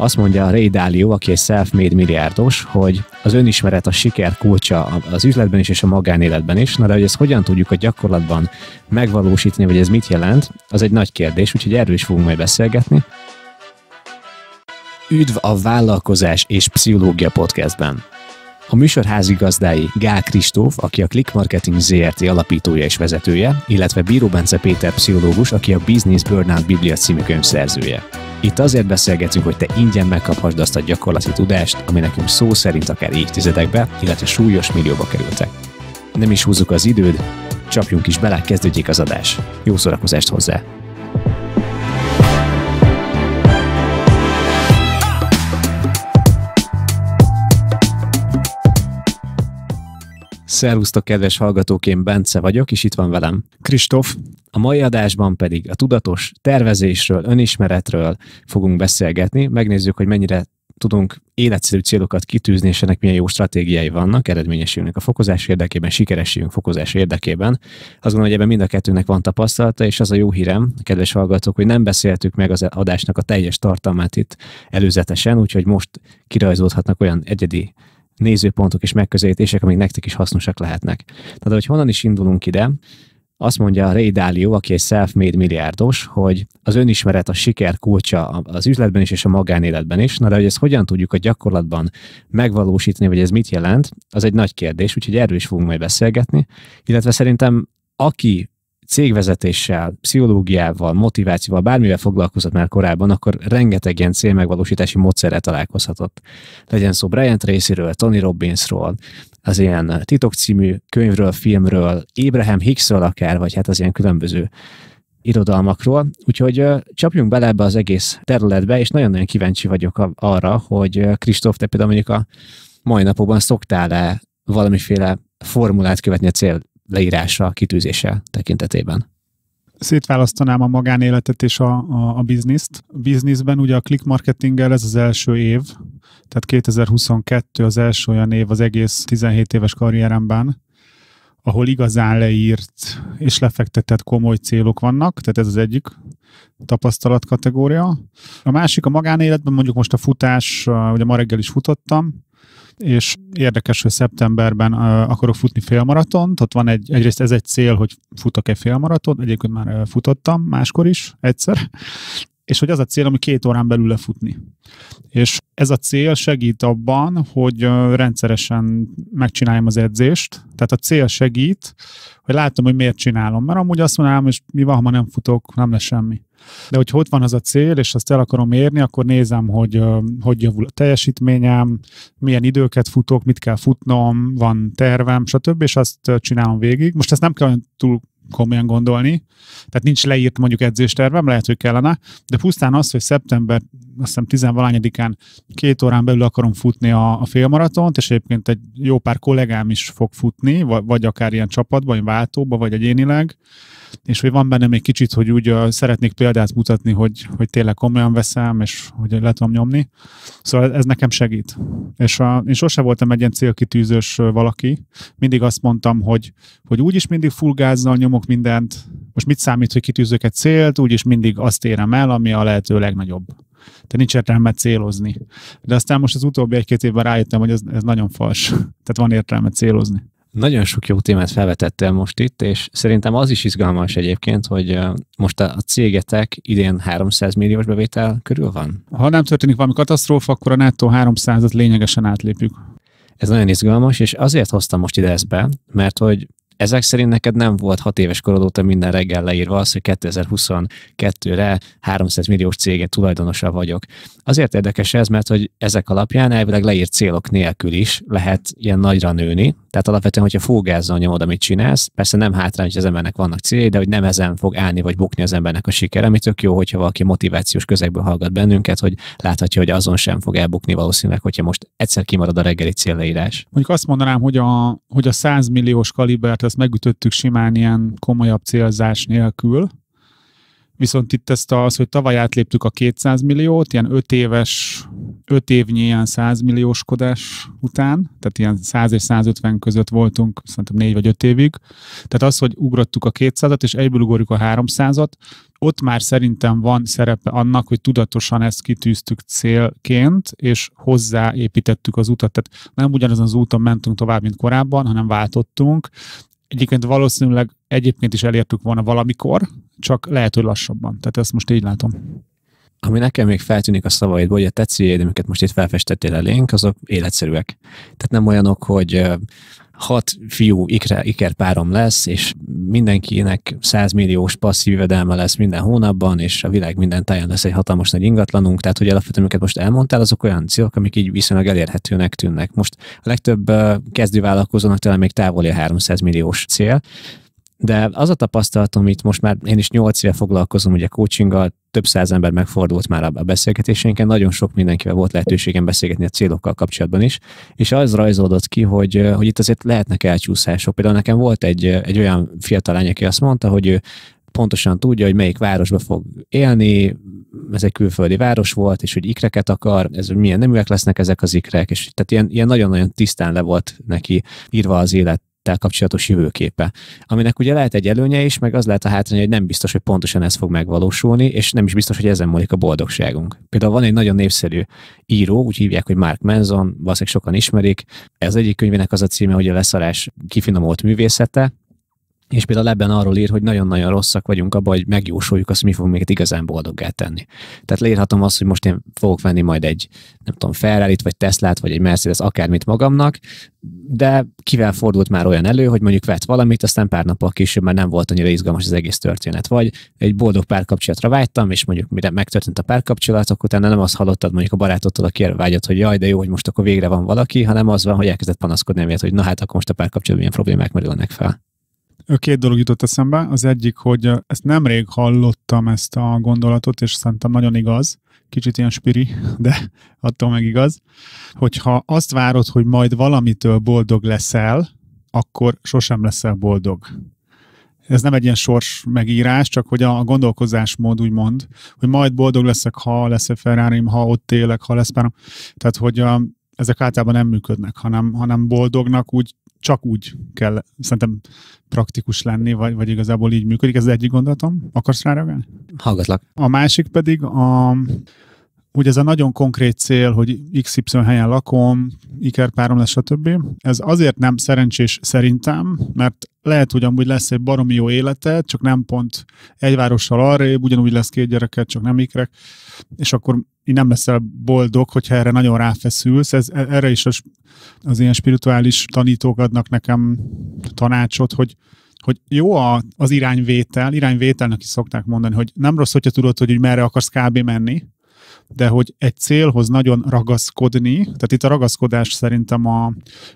Azt mondja Ray Dalio, aki egy self-made milliárdos, hogy az önismeret a siker kulcsa az üzletben is és a magánéletben is. Na de hogy ezt hogyan tudjuk a gyakorlatban megvalósítani, vagy ez mit jelent, az egy nagy kérdés, úgyhogy erről is fogunk majd beszélgetni. Üdv a Vállalkozás és Pszichológia podcastben! A műsor házigazdái Gál Kristóf, aki a Click Marketing ZRT alapítója és vezetője, illetve Bíró Bence Péter pszichológus, aki a Business Burnout Biblia című könyv szerzője. Itt azért beszélgetünk, hogy te ingyen megkaphasd azt a gyakorlati tudást, ami nekünk szó szerint akár évtizedekbe, illetve súlyos millióba kerültek. Nem is húzzuk az időd, csapjunk is bele, kezdődjék az adás. Jó szórakozást hozzá! Szervusztok, kedves hallgatók, én Bence vagyok, és itt van velem. Kristóf. A mai adásban pedig a tudatos tervezésről, önismeretről fogunk beszélgetni, megnézzük, hogy mennyire tudunk életszerű célokat kitűzni, és ennek milyen jó stratégiái vannak, eredményesülnek a fokozás érdekében, sikerességünk fokozás érdekében. Azt gondolom, hogy ebben mind a kettőnek van tapasztalata, és az a jó hírem, kedves hallgatók, hogy nem beszéltük meg az adásnak a teljes tartalmát itt előzetesen, úgyhogy most kirajzolhatnak olyan egyedi nézőpontok és megközelítések, amik nektek is hasznosak lehetnek. Tehát, hogy honnan is indulunk ide, azt mondja Ray Dalio, aki egy self-made milliárdos, hogy az önismeret a siker kulcsa az üzletben is és a magánéletben is. Na de hogy ezt hogyan tudjuk a gyakorlatban megvalósítani, vagy ez mit jelent, az egy nagy kérdés, úgyhogy erről is fogunk majd beszélgetni. Illetve szerintem aki cégvezetéssel, pszichológiával, motivációval, bármivel foglalkozott már korábban, akkor rengeteg ilyen célmegvalósítási módszerrel találkozhatott. Legyen szó Brian Tracy-ről, Tony Robbinsról, az ilyen eh, Titok című könyvről, filmről, Abraham Hicksről akár, vagy hát az ilyen különböző irodalmakról. Úgyhogy eh, csapjunk bele ebbe az egész területbe, és nagyon-nagyon kíváncsi vagyok arra, hogy eh, Kristóf, te például mondjuk a mai napokban szoktál-e valamiféle formulát követni a cél leírása, kitűzése tekintetében? szétválasztanám a magánéletet és a, a, a bizniszt. A bizniszben ugye a click marketinggel ez az első év, tehát 2022 az első olyan év az egész 17 éves karrieremben, ahol igazán leírt és lefektetett komoly célok vannak, tehát ez az egyik tapasztalat kategória. A másik a magánéletben, mondjuk most a futás, ugye ma reggel is futottam, és érdekes, hogy szeptemberben akarok futni félmaratont, ott van egy, egyrészt ez egy cél, hogy futok egy félmaraton, egyébként már futottam máskor is, egyszer, és hogy az a cél, ami két órán belül lefutni. És ez a cél segít abban, hogy rendszeresen megcsináljam az edzést, tehát a cél segít, hogy látom, hogy miért csinálom, mert amúgy azt mondanám, hogy mi van, ha nem futok, nem lesz semmi. De hogy ott van az a cél, és azt el akarom érni, akkor nézem, hogy hogy javul a teljesítményem, milyen időket futok, mit kell futnom, van tervem, stb. És azt csinálom végig. Most ezt nem kell túl komolyan gondolni. Tehát nincs leírt mondjuk edzéstervem, lehet, hogy kellene, de pusztán az, hogy szeptember, azt hiszem tizenvalányadikán két órán belül akarom futni a, a félmaratont, és egyébként egy jó pár kollégám is fog futni, vagy, vagy akár ilyen csapatban, vagy váltóban, vagy egyénileg, és hogy van bennem egy kicsit, hogy úgy uh, szeretnék példát mutatni, hogy, hogy tényleg komolyan veszem, és hogy le tudom nyomni. Szóval ez nekem segít. És a, én sose voltam egy ilyen célkitűzős valaki. Mindig azt mondtam, hogy, hogy úgyis mindig full gázzal nyomok mindent. Most mit számít, hogy kitűzök egy célt, úgyis mindig azt érem el, ami a lehető legnagyobb. Tehát nincs értelme célozni. De aztán most az utóbbi egy-két évben rájöttem, hogy ez, ez nagyon fals. Tehát van értelme célozni. Nagyon sok jó témát felvetettél most itt, és szerintem az is izgalmas egyébként, hogy most a cégetek idén 300 milliós bevétel körül van? Ha nem történik valami katasztrófa, akkor a nettó 300-at lényegesen átlépjük. Ez nagyon izgalmas, és azért hoztam most ide ezt be, mert hogy ezek szerint neked nem volt hat éves korod óta minden reggel leírva az, hogy 2022-re 300 milliós cége tulajdonosa vagyok. Azért érdekes ez, mert hogy ezek alapján elvileg leírt célok nélkül is lehet ilyen nagyra nőni, tehát alapvetően, hogyha fógázzal nyomod, amit csinálsz, persze nem hátrány, hogy az embernek vannak céljai, de hogy nem ezen fog állni vagy bukni az embernek a sikere, ami tök jó, hogyha valaki motivációs közegből hallgat bennünket, hogy láthatja, hogy azon sem fog elbukni valószínűleg, hogyha most egyszer kimarad a reggeli célleírás. Mondjuk azt mondanám, hogy a, hogy a 100 milliós kalibert ezt megütöttük simán ilyen komolyabb célzás nélkül, Viszont itt ezt az, hogy tavaly átléptük a 200 milliót, ilyen 5 éves, 5 évnyi ilyen 100 millióskodás után, tehát ilyen 100 és 150 között voltunk, szerintem 4 vagy 5 évig. Tehát az, hogy ugrottuk a 200-at, és egyből ugorjuk a 300-at, ott már szerintem van szerepe annak, hogy tudatosan ezt kitűztük célként, és hozzáépítettük az utat. Tehát nem ugyanazon az úton mentünk tovább, mint korábban, hanem váltottunk, Egyébként valószínűleg egyébként is elértük volna valamikor, csak lehet, hogy lassabban. Tehát ezt most így látom. Ami nekem még feltűnik a szavaidból, hogy a tetszőjéd, amiket most itt felfestettél elénk, azok életszerűek. Tehát nem olyanok, hogy hat fiú ikre, ikerpárom lesz, és mindenkinek 100 milliós passzív jövedelme lesz minden hónapban, és a világ minden táján lesz egy hatalmas nagy ingatlanunk, tehát hogy alapvetően amiket most elmondtál, azok olyan célok, amik így viszonylag elérhetőnek tűnnek. Most a legtöbb kezdővállalkozónak talán még távoli a 300 milliós cél, de az a tapasztalatom, itt most már én is nyolc éve foglalkozom ugye coachinggal, több száz ember megfordult már a beszélgetéseinken, nagyon sok mindenkivel volt lehetőségem beszélgetni a célokkal kapcsolatban is, és az rajzolódott ki, hogy, hogy itt azért lehetnek elcsúszások. Például nekem volt egy, egy olyan fiatal lány, aki azt mondta, hogy ő pontosan tudja, hogy melyik városba fog élni, ez egy külföldi város volt, és hogy ikreket akar, ez, hogy milyen neműek lesznek ezek az ikrek, és tehát ilyen, ilyen nagyon-nagyon tisztán le volt neki írva az élet élettel kapcsolatos jövőképe. Aminek ugye lehet egy előnye is, meg az lehet a hátrány, hogy nem biztos, hogy pontosan ez fog megvalósulni, és nem is biztos, hogy ezen múlik a boldogságunk. Például van egy nagyon népszerű író, úgy hívják, hogy Mark Manson, valószínűleg sokan ismerik. Ez egyik könyvének az a címe, hogy a leszarás kifinomult művészete, és például ebben arról ír, hogy nagyon-nagyon rosszak vagyunk abban, hogy megjósoljuk azt, hogy mi fog még igazán boldoggá tenni. Tehát leírhatom azt, hogy most én fogok venni majd egy, nem tudom, ferrari vagy Teslát, vagy egy Mercedes, akármit magamnak, de kivel fordult már olyan elő, hogy mondjuk vett valamit, aztán pár nappal később már nem volt annyira izgalmas az egész történet. Vagy egy boldog párkapcsolatra vágytam, és mondjuk mire megtörtént a párkapcsolat, akkor utána nem azt hallottad mondjuk a barátodtól, aki vágyott, hogy jaj, de jó, hogy most akkor végre van valaki, hanem az van, hogy elkezdett panaszkodni, amiatt, hogy na hát akkor most a párkapcsolatban milyen problémák merülnek fel két dolog jutott eszembe. Az egyik, hogy ezt nemrég hallottam ezt a gondolatot, és szerintem nagyon igaz, kicsit ilyen spiri, de attól meg igaz, hogyha azt várod, hogy majd valamitől boldog leszel, akkor sosem leszel boldog ez nem egy ilyen sors megírás, csak hogy a gondolkozásmód úgy mond, hogy majd boldog leszek, ha lesz a ferrari ha ott élek, ha lesz párom. Tehát, hogy a, ezek általában nem működnek, hanem, hanem boldognak úgy csak úgy kell szerintem praktikus lenni, vagy, vagy igazából így működik. Ez az egyik gondolatom. Akarsz rá reagálni? Hallgatlak. A másik pedig a, ugye ez a nagyon konkrét cél, hogy XY helyen lakom, ikerpárom lesz, stb. Ez azért nem szerencsés szerintem, mert lehet, hogy amúgy lesz egy baromi jó élete, csak nem pont egy várossal arra, ugyanúgy lesz két gyereket, csak nem ikrek, és akkor így nem leszel boldog, hogyha erre nagyon ráfeszülsz. Ez, e, erre is az, az ilyen spirituális tanítók adnak nekem tanácsot, hogy hogy jó a, az irányvétel, irányvételnek is szokták mondani, hogy nem rossz, hogyha tudod, hogy merre akarsz kb. menni, de hogy egy célhoz nagyon ragaszkodni, tehát itt a ragaszkodás szerintem a,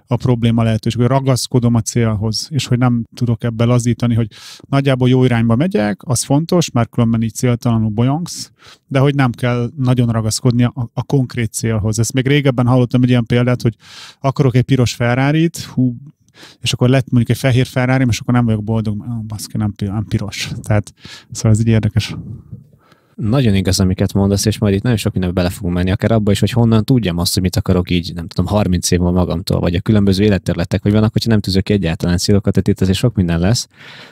a probléma lehetőség, hogy ragaszkodom a célhoz, és hogy nem tudok ebbe lazítani, hogy nagyjából jó irányba megyek, az fontos, mert különben így céltalanul bolyongsz, de hogy nem kell nagyon ragaszkodni a, a konkrét célhoz. Ezt még régebben hallottam egy ilyen példát, hogy akarok egy piros ferrari hú, és akkor lett mondjuk egy fehér ferrari és akkor nem vagyok boldog, ah, baszki, nem, nem piros. Tehát szóval ez így érdekes. Nagyon igaz, amiket mondasz, és majd itt nagyon sok mindenbe bele fogunk menni, akár abba is, hogy honnan tudjam azt, hogy mit akarok így, nem tudom, 30 év múlva magamtól, vagy a különböző életterületek, hogy vannak, hogyha nem tűzök ki egyáltalán célokat, tehát itt azért sok minden lesz.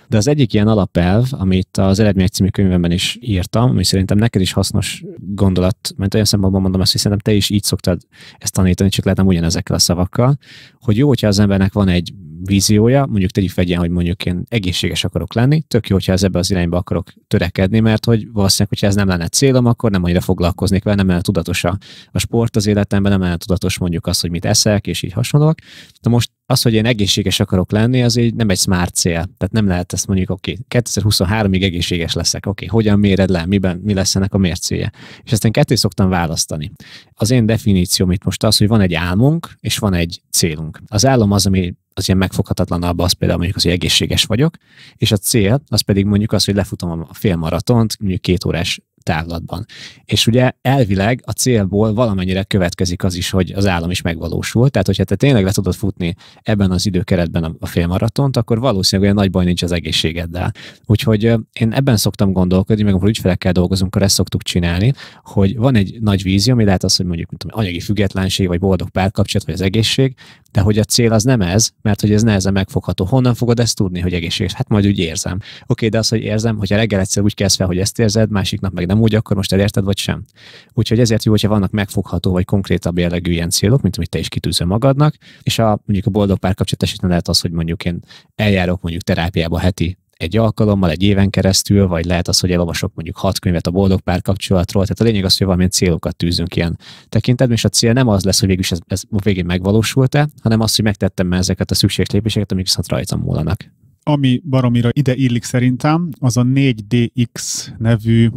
De az egyik ilyen alapelv, amit az Eredmények című könyvemben is írtam, ami szerintem neked is hasznos gondolat, mert olyan szempontból mondom ezt, hogy szerintem te is így szoktad ezt tanítani, csak lehetem ugyanezekkel a szavakkal, hogy jó, hogyha az embernek van egy víziója, mondjuk tegyük fegyen, hogy mondjuk én egészséges akarok lenni, tök jó, hogyha ez ebbe az irányba akarok törekedni, mert hogy valószínűleg, hogyha ez nem lenne célom, akkor nem annyira foglalkoznék vele, nem lenne tudatos a, a sport az életemben, nem lenne tudatos mondjuk az, hogy mit eszek, és így hasonlóak. De most az, hogy én egészséges akarok lenni, az egy, nem egy smart cél. Tehát nem lehet ezt mondjuk, oké, okay, 2023-ig egészséges leszek, oké, okay, hogyan méred le, miben, mi lesz ennek a mércéje. És ezt én ketté szoktam választani. Az én definícióm itt most az, hogy van egy álmunk, és van egy célunk. Az álom az, ami az ilyen megfoghatatlanabb az például mondjuk az, hogy egészséges vagyok, és a cél az pedig mondjuk az, hogy lefutom a félmaratont, mondjuk két órás távlatban. És ugye elvileg a célból valamennyire következik az is, hogy az állam is megvalósul. Tehát, hogyha te tényleg le tudod futni ebben az időkeretben a félmaratont, akkor valószínűleg olyan nagy baj nincs az egészségeddel. Úgyhogy én ebben szoktam gondolkodni, meg amikor ügyfelekkel dolgozunk, akkor ezt szoktuk csinálni, hogy van egy nagy vízió, ami lehet az, hogy mondjuk mint anyagi függetlenség, vagy boldog párkapcsolat, vagy az egészség, de hogy a cél az nem ez, mert hogy ez nehezen megfogható. Honnan fogod ezt tudni, hogy egészséges? Hát majd úgy érzem. Oké, okay, de az, hogy érzem, hogy a reggel egyszer úgy kezd fel, hogy ezt érzed, másik nap meg nem úgy, akkor most elérted, vagy sem. Úgyhogy ezért jó, hogyha vannak megfogható vagy konkrétabb jellegű ilyen célok, mint amit te is kitűzöl magadnak, és a, mondjuk a boldog párkapcsolat esetben lehet az, hogy mondjuk én eljárok mondjuk terápiába heti egy alkalommal, egy éven keresztül, vagy lehet az, hogy elolvasok mondjuk hat könyvet a boldog párkapcsolatról. Tehát a lényeg az, hogy valamilyen célokat tűzünk ilyen tekintetben, és a cél nem az lesz, hogy végül is ez, ez végén megvalósult-e, hanem az, hogy megtettem ezeket a szükséges lépéseket, amik viszont rajtam múlanak ami baromira ide illik szerintem, az a 4DX nevű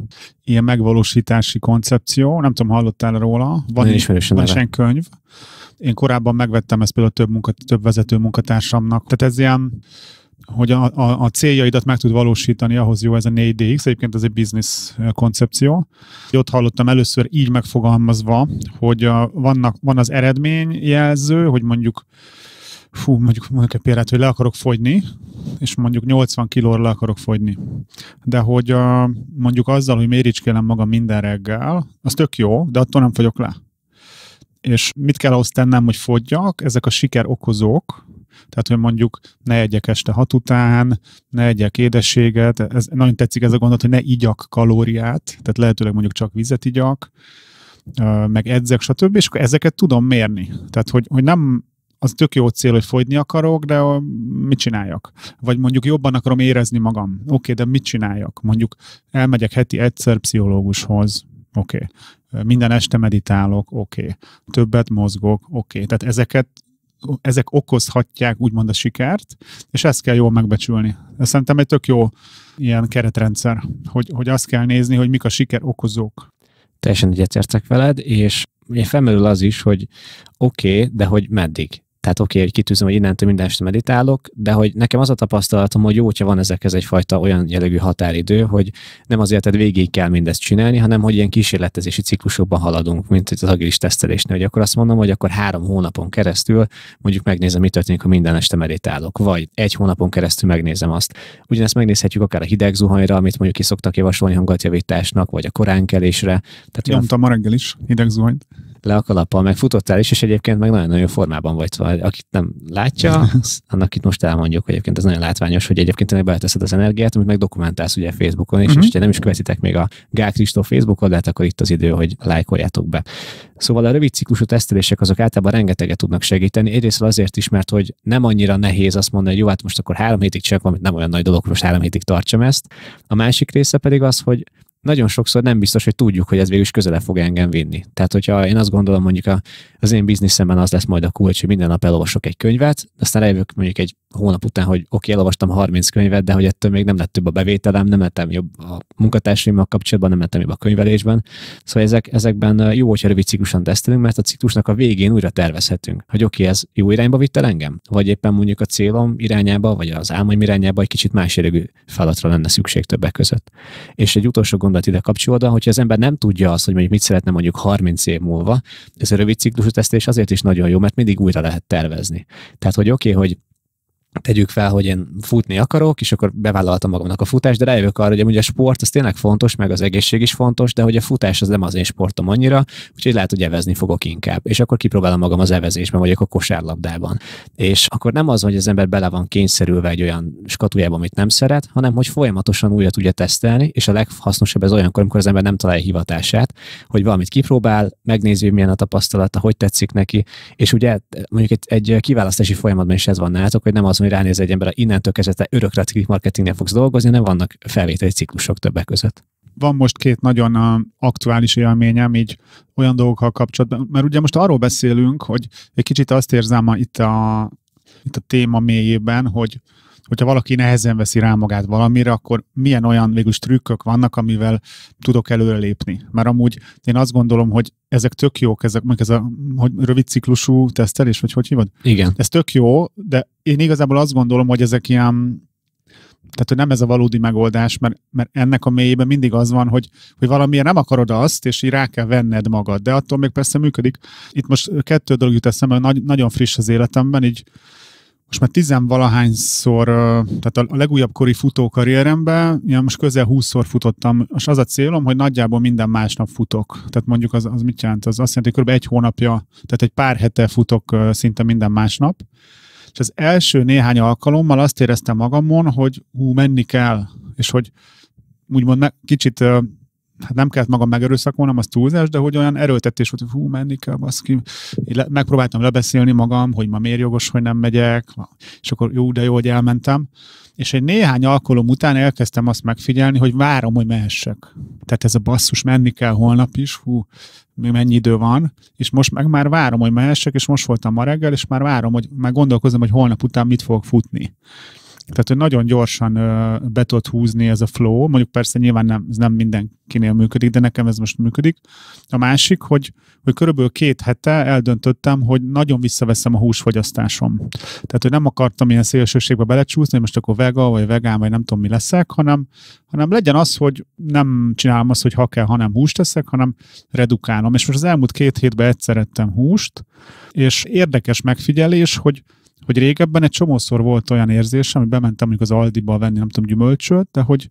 ilyen megvalósítási koncepció. Nem tudom, hallottál róla? Van, is, van ilyen könyv. Én korábban megvettem ezt például több, munka, több vezető munkatársamnak. Tehát ez ilyen hogy a, a, a céljaidat meg tud valósítani, ahhoz jó ez a 4DX, egyébként ez egy biznisz eh, koncepció. Ott hallottam először így megfogalmazva, hogy a, eh, vannak, van az eredményjelző, hogy mondjuk fú, mondjuk mondjuk egy példát, hogy le akarok fogyni, és mondjuk 80 kilóra le akarok fogyni. De hogy a, mondjuk azzal, hogy méricskélem magam minden reggel, az tök jó, de attól nem fogyok le. És mit kell ahhoz tennem, hogy fogyjak? Ezek a siker okozók, tehát, hogy mondjuk ne egyek este hat után, ne egyek édességet, ez, nagyon tetszik ez a gondolat, hogy ne igyak kalóriát, tehát lehetőleg mondjuk csak vizet igyak, meg edzek, stb. És akkor ezeket tudom mérni. Tehát, hogy, hogy nem az tök jó cél, hogy fogyni akarok, de mit csináljak? Vagy mondjuk jobban akarom érezni magam. Oké, okay, de mit csináljak? Mondjuk elmegyek heti egyszer pszichológushoz. Oké. Okay. Minden este meditálok. Oké. Okay. Többet mozgok. Oké. Okay. Tehát ezeket ezek okozhatják úgymond a sikert, és ezt kell jól megbecsülni. Ez szerintem egy tök jó ilyen keretrendszer, hogy, hogy azt kell nézni, hogy mik a siker okozók. Teljesen egyetértek veled, és felmerül az is, hogy oké, okay, de hogy meddig? Tehát oké, okay, hogy kitűzöm, hogy innentől minden este meditálok, de hogy nekem az a tapasztalatom, hogy jó, hogyha van ezekhez egyfajta olyan jellegű határidő, hogy nem az életed végig kell mindezt csinálni, hanem hogy ilyen kísérletezési ciklusokban haladunk, mint az agilis tesztelésnél, hogy akkor azt mondom, hogy akkor három hónapon keresztül mondjuk megnézem, mi történik, ha minden este meditálok, vagy egy hónapon keresztül megnézem azt. Ugyanezt megnézhetjük akár a hideg zuhanyra, amit mondjuk ki szoktak javasolni hangatjavításnak, vagy a koránkelésre. Tehát Nyomtam a reggel is hideg zuhanyt le a kalappal, meg futottál is, és egyébként meg nagyon-nagyon formában vagy. Szóval, akit nem látja, annak itt most elmondjuk, hogy egyébként ez nagyon látványos, hogy egyébként ennek beleteszed az energiát, amit meg dokumentálsz ugye Facebookon is, uh-huh. és ha nem is követitek még a Gál Kristóf Facebook oldalát, akkor itt az idő, hogy lájkoljátok be. Szóval a rövid ciklusú tesztelések azok általában rengeteget tudnak segíteni. Egyrészt azért is, mert hogy nem annyira nehéz azt mondani, hogy jó, hát most akkor három hétig csak valamit, nem olyan nagy dolog, most három hétig tartsam ezt. A másik része pedig az, hogy nagyon sokszor nem biztos, hogy tudjuk, hogy ez végül is közelebb fog engem vinni. Tehát, hogyha én azt gondolom, mondjuk a, az én bizniszemben az lesz majd a kulcs, hogy minden nap elolvasok egy könyvet, aztán eljövök mondjuk egy hónap után, hogy oké, okay, elolvastam 30 könyvet, de hogy ettől még nem lett több a bevételem, nem lettem jobb a munkatársaimmal kapcsolatban, nem lettem jobb a könyvelésben. Szóval ezek, ezekben jó, hogyha rövid ciklusan tesztelünk, mert a ciklusnak a végén újra tervezhetünk, hogy oké, okay, ez jó irányba vitt el engem, vagy éppen mondjuk a célom irányába, vagy az álmaim irányába egy kicsit más jellegű feladatra lenne szükség többek között. És egy utolsó gondolat ide kapcsolódva, hogyha az ember nem tudja azt, hogy mondjuk mit szeretne mondjuk 30 év múlva, ez a rövid ciklusú tesztelés azért is nagyon jó, mert mindig újra lehet tervezni. Tehát, hogy oké, okay, hogy tegyük fel, hogy én futni akarok, és akkor bevállaltam magamnak a futást, de rájövök arra, hogy amúgy a sport az tényleg fontos, meg az egészség is fontos, de hogy a futás az nem az én sportom annyira, úgyhogy lehet, hogy evezni fogok inkább. És akkor kipróbálom magam az evezésben, vagyok a kosárlabdában. És akkor nem az, hogy az ember bele van kényszerülve egy olyan skatujába, amit nem szeret, hanem hogy folyamatosan újra tudja tesztelni, és a leghasznosabb ez olyankor, amikor az ember nem találja hivatását, hogy valamit kipróbál, megnézi, milyen a tapasztalata, hogy tetszik neki, és ugye mondjuk egy, egy kiválasztási folyamatban is ez van nálatok, hogy nem az, hogy ránéz egy ember, innentől kezdve te örökre a ciklik marketingnél fogsz dolgozni, nem vannak felvételi ciklusok többek között. Van most két nagyon aktuális élményem, így olyan dolgokkal kapcsolatban, mert ugye most arról beszélünk, hogy egy kicsit azt érzem a, itt, a, itt a téma mélyében, hogy hogyha valaki nehezen veszi rá magát valamire, akkor milyen olyan végülis trükkök vannak, amivel tudok előrelépni. Mert amúgy én azt gondolom, hogy ezek tök jók, ezek, meg ez a hogy rövid ciklusú tesztelés, vagy hogy hívod? Igen. Ez tök jó, de én igazából azt gondolom, hogy ezek ilyen tehát, hogy nem ez a valódi megoldás, mert, mert ennek a mélyében mindig az van, hogy, hogy valamilyen nem akarod azt, és így rá kell venned magad. De attól még persze működik. Itt most kettő dolog jut eszembe, nagy, nagyon friss az életemben, így most már tizenvalahányszor, tehát a legújabb kori futókarrieremben, ja, most közel 20-szor futottam, és az a célom, hogy nagyjából minden másnap futok. Tehát mondjuk az, az mit jelent? Az azt jelenti, hogy kb. egy hónapja, tehát egy pár hete futok szinte minden másnap. És az első néhány alkalommal azt éreztem magamon, hogy hú, menni kell, és hogy úgymond kicsit hát nem kellett magam megerőszakolnom, az túlzás, de hogy olyan erőltetés volt, hogy hú, menni kell, baszki. Én le, megpróbáltam lebeszélni magam, hogy ma miért jogos, hogy nem megyek, és akkor jó, de jó, hogy elmentem. És egy néhány alkalom után elkezdtem azt megfigyelni, hogy várom, hogy mehessek. Tehát ez a basszus, menni kell holnap is, hú, mi mennyi idő van, és most meg már várom, hogy mehessek, és most voltam ma reggel, és már várom, hogy már gondolkozom, hogy holnap után mit fogok futni. Tehát, hogy nagyon gyorsan be tudod húzni ez a flow, mondjuk persze nyilván nem, ez nem mindenkinél működik, de nekem ez most működik. A másik, hogy, hogy körülbelül két hete eldöntöttem, hogy nagyon visszaveszem a húsfogyasztásom. Tehát, hogy nem akartam ilyen szélsőségbe belecsúszni, hogy most akkor vega, vagy vegán, vagy nem tudom mi leszek, hanem, hanem legyen az, hogy nem csinálom azt, hogy ha kell, hanem húst teszek, hanem redukálom. És most az elmúlt két hétben egyszer húst, és érdekes megfigyelés, hogy hogy régebben egy csomószor volt olyan érzésem, hogy bementem mondjuk az Aldiba venni, nem tudom, gyümölcsöt, de hogy,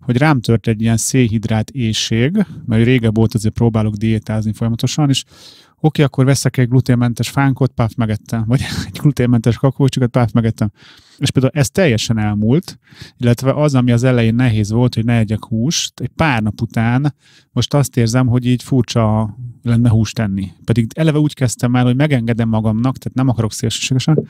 hogy rám tört egy ilyen széhidrát éjség, mert régebb volt, azért próbálok diétázni folyamatosan, és oké, okay, akkor veszek egy gluténmentes fánkot, páf megettem, vagy egy gluténmentes kakaócsikat, páf megettem. És például ez teljesen elmúlt, illetve az, ami az elején nehéz volt, hogy ne egyek húst, egy pár nap után most azt érzem, hogy így furcsa lenne húst tenni. Pedig eleve úgy kezdtem el, hogy megengedem magamnak, tehát nem akarok szélsőségesen,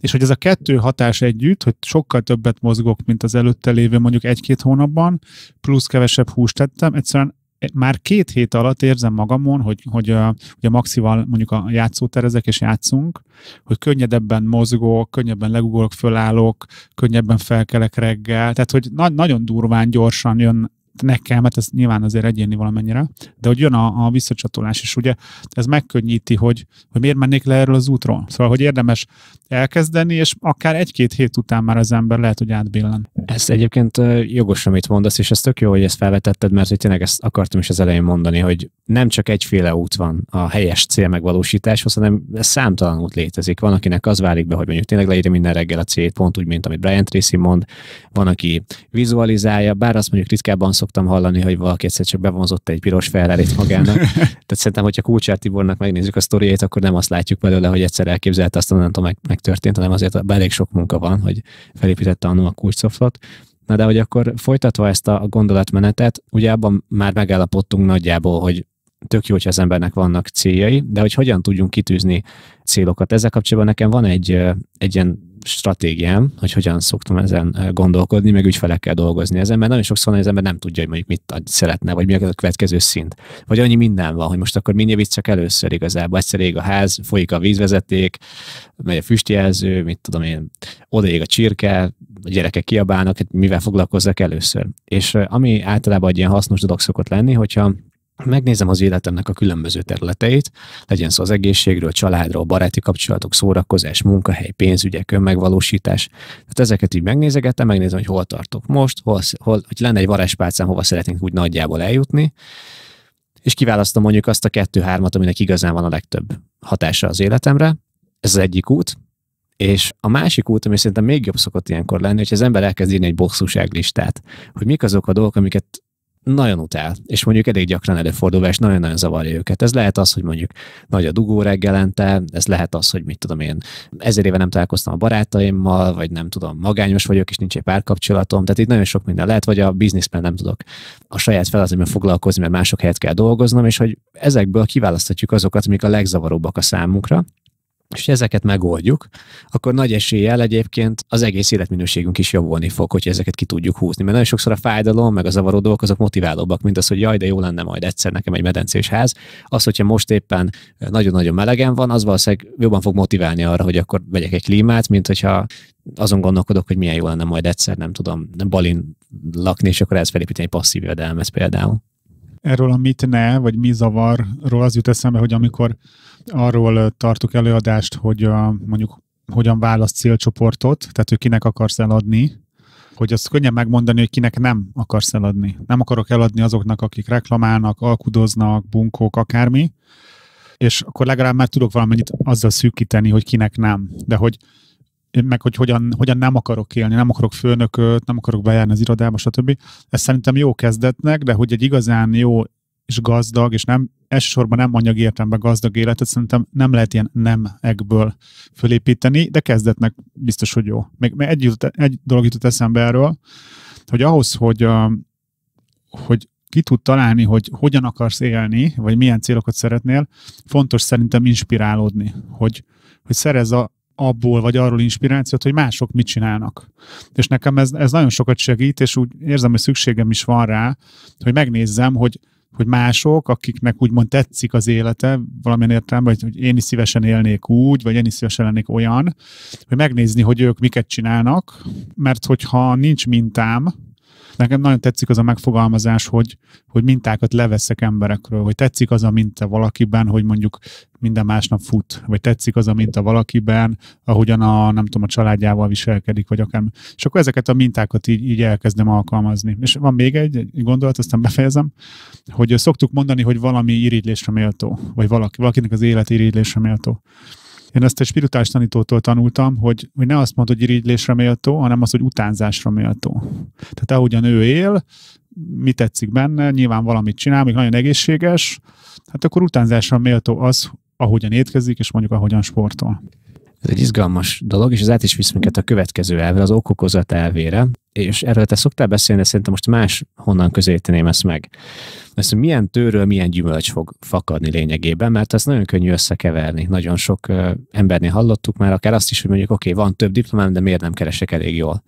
és hogy ez a kettő hatás együtt, hogy sokkal többet mozgok, mint az előtte lévő mondjuk egy-két hónapban, plusz kevesebb húst tettem, egyszerűen már két hét alatt érzem magamon, hogy, hogy, a, hogy a maxival mondjuk a játszóterezek és játszunk, hogy könnyedebben mozgok, könnyebben legugolok, fölállok, könnyebben felkelek reggel, tehát hogy na- nagyon durván gyorsan jön nekem, mert hát ez nyilván azért egyéni valamennyire, de hogy jön a, a visszacsatolás, és ugye ez megkönnyíti, hogy, hogy miért mennék le erről az útról. Szóval, hogy érdemes elkezdeni, és akár egy-két hét után már az ember lehet, hogy átbillen. Ez egyébként jogos, amit mondasz, és ez tök jó, hogy ezt felvetetted, mert hogy tényleg ezt akartam is az elején mondani, hogy nem csak egyféle út van a helyes cél megvalósításhoz, hanem ez számtalan út létezik. Van, akinek az válik be, hogy mondjuk tényleg leírja minden reggel a célt, pont úgy, mint amit Brian Tracy mond. Van, aki vizualizálja, bár azt mondjuk ritkábban szok szoktam hallani, hogy valaki egyszer csak bevonzott egy piros ferrari magának. Tehát szerintem, hogyha Kulcsár Tibornak megnézzük a sztoriét, akkor nem azt látjuk belőle, hogy egyszer elképzelte, azt, nem tudom, meg, megtörtént, hanem azért elég sok munka van, hogy felépítette annó a kulcsoflot. Na de hogy akkor folytatva ezt a gondolatmenetet, ugye abban már megállapodtunk nagyjából, hogy tök jó, hogy az embernek vannak céljai, de hogy hogyan tudjunk kitűzni célokat. Ezzel kapcsolatban nekem van egy, egy ilyen stratégiám, hogy hogyan szoktam ezen eh, gondolkodni, meg ügyfelekkel dolgozni ezen, mert nagyon sokszor az ember nem tudja, hogy mondjuk mit szeretne, vagy mi a következő szint. Vagy annyi minden van, hogy most akkor minél vicc csak először igazából. Egyszer ég a ház, folyik a vízvezeték, megy a füstjelző, mit tudom én, odaég a csirke, a gyerekek kiabálnak, hát mivel foglalkozzak először. És eh, ami általában egy ilyen hasznos dolog szokott lenni, hogyha megnézem az életemnek a különböző területeit, legyen szó az egészségről, családról, baráti kapcsolatok, szórakozás, munkahely, pénzügyek, önmegvalósítás. Tehát ezeket így megnézegetem, megnézem, hogy hol tartok most, hol, hol hogy lenne egy varázspálcám, hova szeretnénk úgy nagyjából eljutni, és kiválasztom mondjuk azt a kettő-hármat, aminek igazán van a legtöbb hatása az életemre. Ez az egyik út, és a másik út, ami szerintem még jobb szokott ilyenkor lenni, hogy az ember elkezd írni egy listát, hogy mik azok a dolgok, amiket nagyon utál, és mondjuk elég gyakran előfordul, és nagyon-nagyon zavarja őket. Ez lehet az, hogy mondjuk nagy a dugó reggelente, ez lehet az, hogy mit tudom én, ezer éve nem találkoztam a barátaimmal, vagy nem tudom, magányos vagyok, és nincs egy párkapcsolatom, tehát itt nagyon sok minden lehet, vagy a bizniszben nem tudok a saját feladatomban foglalkozni, mert mások helyet kell dolgoznom, és hogy ezekből kiválaszthatjuk azokat, amik a legzavaróbbak a számunkra, és ezeket megoldjuk, akkor nagy eséllyel egyébként az egész életminőségünk is javulni fog, hogy ezeket ki tudjuk húzni. Mert nagyon sokszor a fájdalom, meg a zavaró dolgok, azok motiválóbbak, mint az, hogy jaj, de jó lenne majd egyszer nekem egy medencés ház. Az, hogyha most éppen nagyon-nagyon melegen van, az valószínűleg jobban fog motiválni arra, hogy akkor vegyek egy klímát, mint hogyha azon gondolkodok, hogy milyen jó lenne majd egyszer, nem tudom, balin lakni, és akkor ez felépíteni egy passzív jövedelmet például. Erről a mit ne, vagy mi zavarról az jut eszembe, hogy amikor arról tartok előadást, hogy a, mondjuk hogyan választ célcsoportot, tehát hogy kinek akarsz eladni, hogy azt könnyen megmondani, hogy kinek nem akarsz eladni. Nem akarok eladni azoknak, akik reklamálnak, alkudoznak, bunkók, akármi, és akkor legalább már tudok valamennyit azzal szűkíteni, hogy kinek nem. De hogy meg hogy hogyan, hogyan nem akarok élni, nem akarok főnököt, nem akarok bejárni az irodába, stb. Ez szerintem jó kezdetnek, de hogy egy igazán jó és gazdag, és nem elsősorban nem anyagi értelemben gazdag életet, szerintem nem lehet ilyen nem ekből fölépíteni, de kezdetnek biztos, hogy jó. Még, még egy, egy dolog jutott eszembe erről, hogy ahhoz, hogy, hogy ki tud találni, hogy hogyan akarsz élni, vagy milyen célokat szeretnél, fontos szerintem inspirálódni, hogy, hogy szerez a, abból vagy arról inspirációt, hogy mások mit csinálnak. És nekem ez, ez nagyon sokat segít, és úgy érzem, hogy szükségem is van rá, hogy megnézzem, hogy, hogy mások, akiknek úgymond tetszik az élete, valamilyen értelemben, vagy hogy én is szívesen élnék úgy, vagy én is szívesen lennék olyan, hogy megnézni, hogy ők miket csinálnak, mert hogyha nincs mintám, Nekem nagyon tetszik az a megfogalmazás, hogy, hogy mintákat leveszek emberekről, hogy tetszik az a minta valakiben, hogy mondjuk minden másnap fut, vagy tetszik az a minta valakiben, ahogyan a, nem tudom, a családjával viselkedik, vagy akár. És akkor ezeket a mintákat így, így elkezdem alkalmazni. És van még egy, egy gondolat, aztán befejezem, hogy szoktuk mondani, hogy valami irigylésre méltó, vagy valaki, valakinek az élet irigylésre méltó. Én ezt egy spirituális tanítótól tanultam, hogy, hogy ne azt mondod, hogy irigylésre méltó, hanem az, hogy utánzásra méltó. Tehát ahogyan ő él, mi tetszik benne, nyilván valamit csinál, még nagyon egészséges, hát akkor utánzásra méltó az, ahogyan étkezik, és mondjuk ahogyan sportol. Ez egy izgalmas dolog, és ez át is visz minket a következő elvre, az okokozat elvére, és erről te szoktál beszélni, de szerintem most más honnan közéteném ezt meg. Ezt, hogy milyen tőről milyen gyümölcs fog fakadni lényegében, mert ezt nagyon könnyű összekeverni. Nagyon sok embernél hallottuk már, akár azt is, hogy mondjuk, oké, okay, van több diplomám, de miért nem keresek elég jól.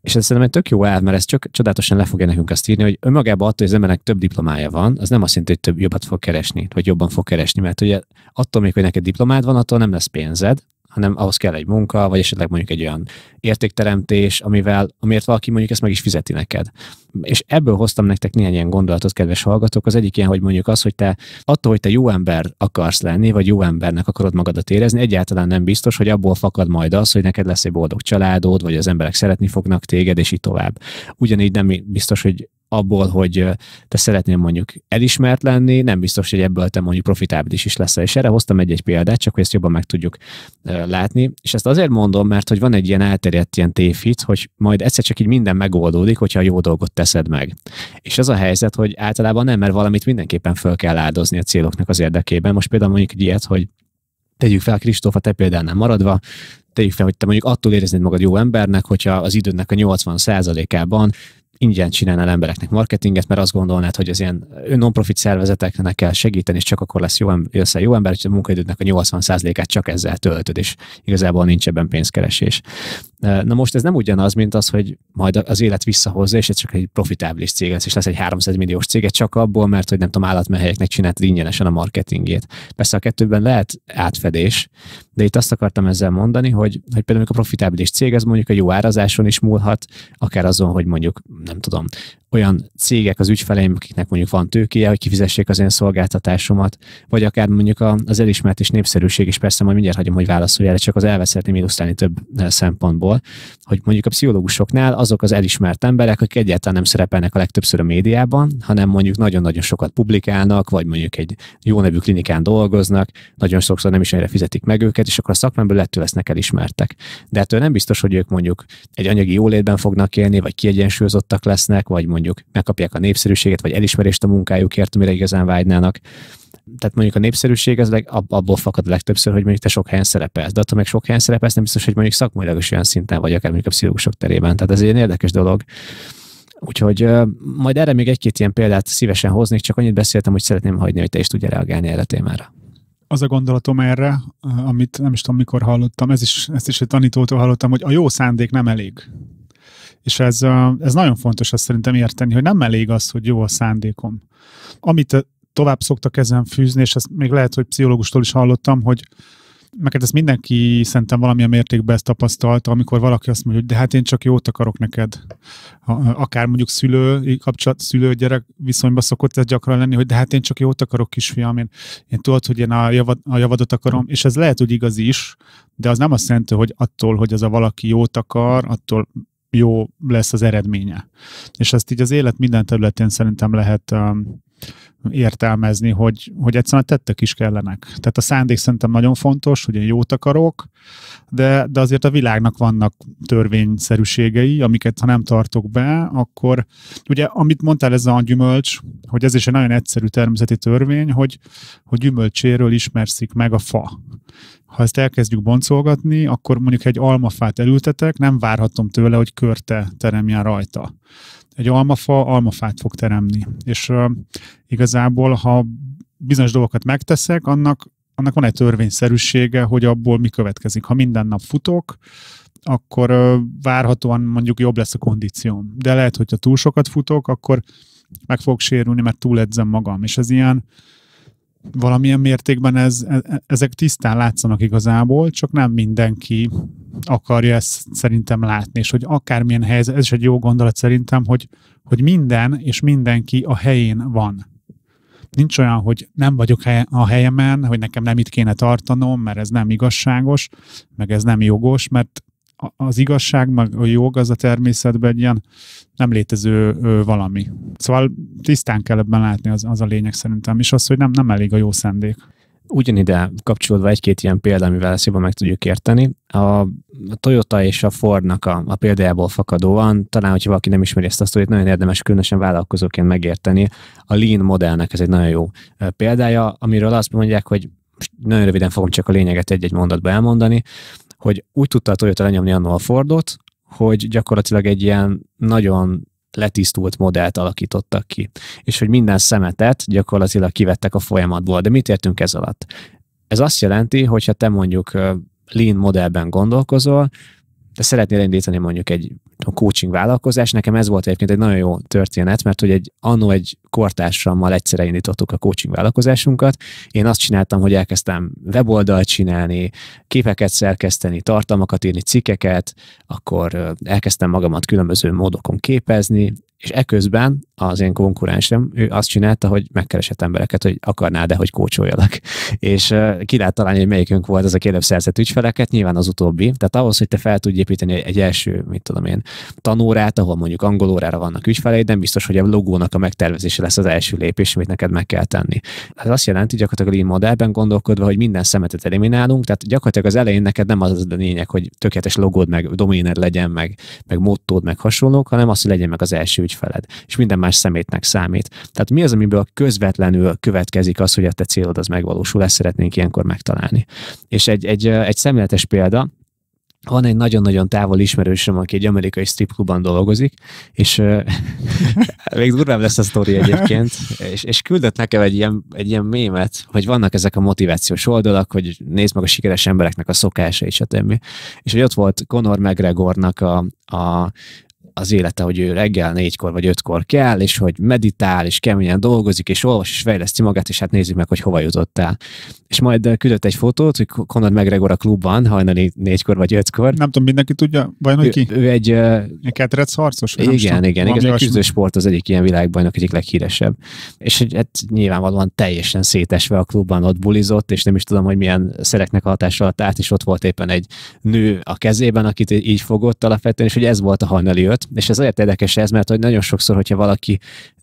És ez szerintem egy tök jó elv, mert ez csak csodálatosan le fogja nekünk azt írni, hogy önmagában attól, hogy az embernek több diplomája van, az nem azt jelenti, hogy több jobbat fog keresni, vagy jobban fog keresni, mert ugye attól még, hogy neked diplomád van, attól nem lesz pénzed, hanem ahhoz kell egy munka, vagy esetleg mondjuk egy olyan értékteremtés, amivel, amiért valaki mondjuk ezt meg is fizeti neked. És ebből hoztam nektek néhány ilyen gondolatot, kedves hallgatók. Az egyik ilyen, hogy mondjuk az, hogy te attól, hogy te jó ember akarsz lenni, vagy jó embernek akarod magadat érezni, egyáltalán nem biztos, hogy abból fakad majd az, hogy neked lesz egy boldog családod, vagy az emberek szeretni fognak téged, és így tovább. Ugyanígy nem biztos, hogy abból, hogy te szeretnél mondjuk elismert lenni, nem biztos, hogy ebből te mondjuk profitábilis is leszel. És erre hoztam egy-egy példát, csak hogy ezt jobban meg tudjuk látni. És ezt azért mondom, mert hogy van egy ilyen elterjedt ilyen tévhit, hogy majd egyszer csak így minden megoldódik, hogyha a jó dolgot teszed meg. És az a helyzet, hogy általában nem, mert valamit mindenképpen föl kell áldozni a céloknak az érdekében. Most például mondjuk egy ilyet, hogy tegyük fel Kristóf a te nem maradva, tegyük fel, hogy te mondjuk attól éreznéd magad jó embernek, hogyha az idődnek a 80%-ában ingyen csinálnál embereknek marketinget, mert azt gondolnád, hogy az ilyen non-profit szervezeteknek kell segíteni, és csak akkor lesz jó, jössz jó ember, hogy a munkaidődnek a 80%-át csak ezzel töltöd, és igazából nincs ebben pénzkeresés. Na most ez nem ugyanaz, mint az, hogy majd az élet visszahozza, és ez csak egy profitábilis cég lesz, és lesz egy 300 milliós cég, csak abból, mert hogy nem tudom, állatmehelyeknek csinált ingyenesen a marketingét. Persze a kettőben lehet átfedés, de itt azt akartam ezzel mondani, hogy, hogy például a profitábilis cég, ez mondjuk a jó árazáson is múlhat, akár azon, hogy mondjuk, nem tudom, olyan cégek az ügyfeleim, akiknek mondjuk van tőkéje, hogy kifizessék az én szolgáltatásomat, vagy akár mondjuk az elismert és népszerűség is, persze majd mindjárt hagyom, hogy válaszolja, csak az elveszett illusztrálni több eh, szempontból hogy mondjuk a pszichológusoknál azok az elismert emberek, akik egyáltalán nem szerepelnek a legtöbbször a médiában, hanem mondjuk nagyon-nagyon sokat publikálnak, vagy mondjuk egy jó nevű klinikán dolgoznak, nagyon sokszor nem is erre fizetik meg őket, és akkor a szakmából ettől lesznek elismertek. De ettől nem biztos, hogy ők mondjuk egy anyagi jólétben fognak élni, vagy kiegyensúlyozottak lesznek, vagy mondjuk megkapják a népszerűséget, vagy elismerést a munkájukért, amire igazán vágynának tehát mondjuk a népszerűség az leg, abból fakad a legtöbbször, hogy mondjuk te sok helyen szerepelsz, de attól meg sok helyen szerepelsz, nem biztos, hogy mondjuk szakmailag is olyan szinten vagy, akár mondjuk a pszichológusok terében. Tehát ez egy érdekes dolog. Úgyhogy majd erre még egy-két ilyen példát szívesen hoznék, csak annyit beszéltem, hogy szeretném hagyni, hogy te is tudja reagálni erre a témára az a gondolatom erre, amit nem is tudom mikor hallottam, ez is, ezt is egy tanítótól hallottam, hogy a jó szándék nem elég. És ez, ez nagyon fontos azt szerintem érteni, hogy nem elég az, hogy jó a szándékom. Amit tovább szoktak ezen fűzni, és ezt még lehet, hogy pszichológustól is hallottam, hogy meg hát ezt mindenki szerintem valamilyen mértékben ezt tapasztalta, amikor valaki azt mondja, hogy de hát én csak jót akarok neked. Akár mondjuk szülő, kapcsolat, szülő-gyerek viszonyban szokott ez gyakran lenni, hogy de hát én csak jót akarok, kisfiam, én, én tudod, hogy én a, javad, a javadot akarom, és ez lehet, hogy igaz is, de az nem azt jelenti, hogy attól, hogy az a valaki jót akar, attól jó lesz az eredménye. És ezt így az élet minden területén szerintem lehet um, értelmezni, hogy, hogy egyszerűen a tettek is kellenek. Tehát a szándék szerintem nagyon fontos, hogy én jót akarok, de, de azért a világnak vannak törvényszerűségei, amiket ha nem tartok be, akkor ugye amit mondtál ez a gyümölcs, hogy ez is egy nagyon egyszerű természeti törvény, hogy, hogy gyümölcséről ismerszik meg a fa ha ezt elkezdjük boncolgatni, akkor mondjuk egy almafát elültetek, nem várhatom tőle, hogy körte teremjen rajta egy almafa almafát fog teremni. És uh, igazából, ha bizonyos dolgokat megteszek, annak, annak van egy törvényszerűsége, hogy abból mi következik. Ha minden nap futok, akkor uh, várhatóan mondjuk jobb lesz a kondícióm. De lehet, hogyha túl sokat futok, akkor meg fogok sérülni, mert túledzem magam. És ez ilyen, uh, valamilyen mértékben ez, e, e, ezek tisztán látszanak igazából, csak nem mindenki akarja ezt szerintem látni, és hogy akármilyen helyzet, ez is egy jó gondolat szerintem, hogy, hogy minden és mindenki a helyén van. Nincs olyan, hogy nem vagyok a helyemen, hogy nekem nem itt kéne tartanom, mert ez nem igazságos, meg ez nem jogos, mert az igazság, meg a jog az a természetben egy ilyen nem létező valami. Szóval tisztán kell ebben látni, az, az a lényeg szerintem, és az, hogy nem, nem elég a jó szendék. Ugyanide kapcsolódva egy-két ilyen példa, amivel ezt jobban meg tudjuk érteni. A Toyota és a Fordnak a, a példájából fakadóan, talán, hogyha valaki nem ismeri ezt a sztorit, nagyon érdemes különösen vállalkozóként megérteni. A Lean modellnek ez egy nagyon jó példája, amiről azt mondják, hogy most nagyon röviden fogom csak a lényeget egy-egy mondatba elmondani, hogy úgy tudta a Toyota lenyomni a Fordot, hogy gyakorlatilag egy ilyen nagyon letisztult modellt alakítottak ki, és hogy minden szemetet gyakorlatilag kivettek a folyamatból. De mit értünk ez alatt? Ez azt jelenti, hogy ha te mondjuk lean modellben gondolkozol, te szeretnél indítani mondjuk egy coaching vállalkozást, nekem ez volt egyébként egy nagyon jó történet, mert hogy egy annó egy kortársammal egyszerre indítottuk a coaching vállalkozásunkat. Én azt csináltam, hogy elkezdtem weboldalt csinálni, képeket szerkeszteni, tartalmakat írni, cikkeket, akkor elkezdtem magamat különböző módokon képezni, és eközben az én konkurensem, ő azt csinálta, hogy megkeresett embereket, hogy akarná, de hogy kócsoljalak. És uh, ki lehet találni, hogy melyikünk volt ez a kérdebb szerzett ügyfeleket, nyilván az utóbbi. Tehát ahhoz, hogy te fel tudj építeni egy első, mit tudom én, tanórát, ahol mondjuk angol órára vannak ügyfeleid, nem biztos, hogy a logónak a megtervezése lesz az első lépés, amit neked meg kell tenni. Ez azt jelenti, hogy gyakorlatilag így modellben gondolkodva, hogy minden szemetet eliminálunk, tehát gyakorlatilag az elején neked nem az az a lényeg, hogy tökéletes logód, meg doméned legyen, meg, meg mottód, meg hasonlók, hanem az, hogy legyen meg az első ügyfeled. És minden más szemétnek számít. Tehát mi az, amiből közvetlenül következik az, hogy a te célod az megvalósul, ezt szeretnénk ilyenkor megtalálni. És egy, egy, egy szemléletes példa, van egy nagyon-nagyon távol ismerősöm, aki egy amerikai stripklubban dolgozik, és még durvább lesz a sztori egyébként, és, és küldött nekem egy ilyen, egy ilyen mémet, hogy vannak ezek a motivációs oldalak, hogy nézd meg a sikeres embereknek a szokásait, stb. És hogy ott volt Conor McGregornak a, a, az élete, hogy ő reggel négykor vagy ötkor kell, és hogy meditál, és keményen dolgozik, és olvas, és fejleszti magát, és hát nézzük meg, hogy hova jutott el. És majd eh, küldött egy fotót, hogy Conor McGregor a klubban, hajnali négykor vagy ötkor. Nem tudom, mindenki tudja, vajon hogy ki? Ő, ő egy... Uh, egy ketrec harcos? Igen, igen, igen, igen. Ez egy sport az egyik ilyen világbajnok, egyik leghíresebb. És hogy hát nyilvánvalóan teljesen szétesve a klubban ott bulizott, és nem is tudom, hogy milyen szereknek a hatása alatt át, és ott volt éppen egy nő a kezében, akit így fogott alapvetően, és hogy ez volt a hajnali öt, dolgokat. És ez azért érdekes ez, mert hogy nagyon sokszor, hogyha valaki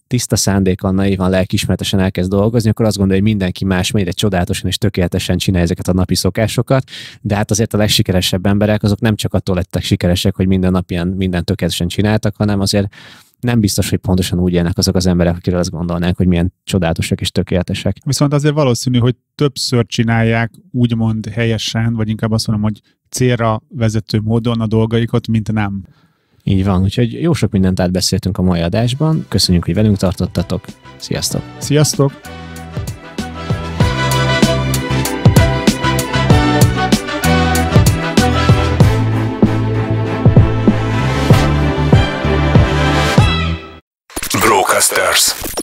tiszta szándékkal, naívan, lelkismertesen elkezd dolgozni, akkor azt gondolja, hogy mindenki más mennyire csodálatosan és tökéletesen csinálja ezeket a napi szokásokat, de hát azért a legsikeresebb emberek azok nem csak attól lettek sikeresek, hogy minden nap ilyen minden tökéletesen csináltak, hanem azért nem biztos, hogy pontosan úgy élnek azok az emberek, akiről azt gondolnánk, hogy milyen csodálatosak és tökéletesek. Viszont azért valószínű, hogy többször csinálják úgymond helyesen, vagy inkább azt mondom, hogy célra vezető módon a dolgaikat, mint nem. Így van, úgyhogy jó sok mindent átbeszéltünk a mai adásban. Köszönjük, hogy velünk tartottatok. Sziasztok! Sziasztok! Brocasters.